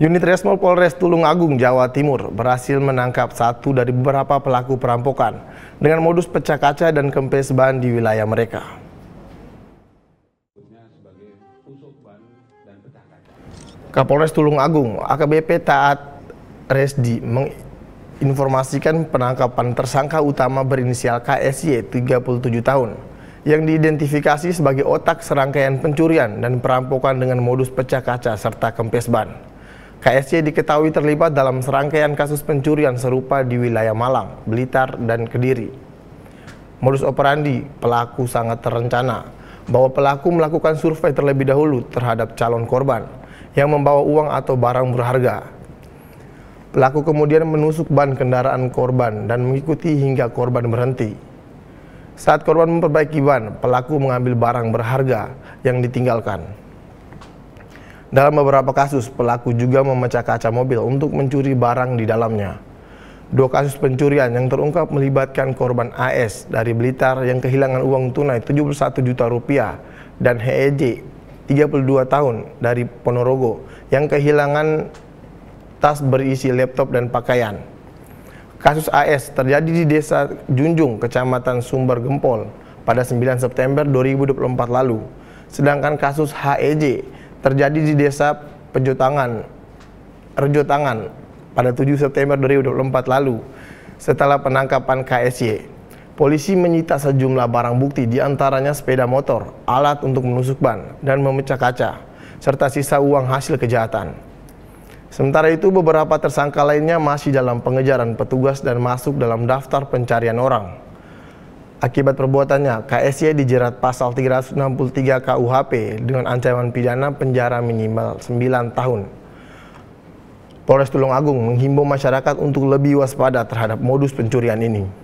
Unit Resmo Polres Tulungagung, Jawa Timur berhasil menangkap satu dari beberapa pelaku perampokan dengan modus pecah kaca dan kempes ban di wilayah mereka. Kapolres Tulungagung, AKBP Taat Resdi menginformasikan penangkapan tersangka utama berinisial KSY 37 tahun yang diidentifikasi sebagai otak serangkaian pencurian dan perampokan dengan modus pecah kaca serta kempes ban. KSC diketahui terlibat dalam serangkaian kasus pencurian serupa di wilayah Malang, Blitar, dan Kediri. Modus operandi pelaku sangat terencana bahwa pelaku melakukan survei terlebih dahulu terhadap calon korban yang membawa uang atau barang berharga. Pelaku kemudian menusuk ban kendaraan korban dan mengikuti hingga korban berhenti. Saat korban memperbaiki ban, pelaku mengambil barang berharga yang ditinggalkan. Dalam beberapa kasus, pelaku juga memecah kaca mobil untuk mencuri barang di dalamnya. Dua kasus pencurian yang terungkap melibatkan korban AS dari Blitar yang kehilangan uang tunai 71 juta rupiah dan HEJ 32 tahun dari Ponorogo yang kehilangan tas berisi laptop dan pakaian. Kasus AS terjadi di Desa Junjung, Kecamatan Sumber Gempol pada 9 September 2024 lalu. Sedangkan kasus HEJ terjadi di desa Pejotangan, Rejotangan pada 7 September 2024 lalu setelah penangkapan KSY. Polisi menyita sejumlah barang bukti diantaranya sepeda motor, alat untuk menusuk ban, dan memecah kaca, serta sisa uang hasil kejahatan. Sementara itu beberapa tersangka lainnya masih dalam pengejaran petugas dan masuk dalam daftar pencarian orang akibat perbuatannya, KSY dijerat pasal 363 KUHP dengan ancaman pidana penjara minimal 9 tahun. Polres Tulung Agung menghimbau masyarakat untuk lebih waspada terhadap modus pencurian ini.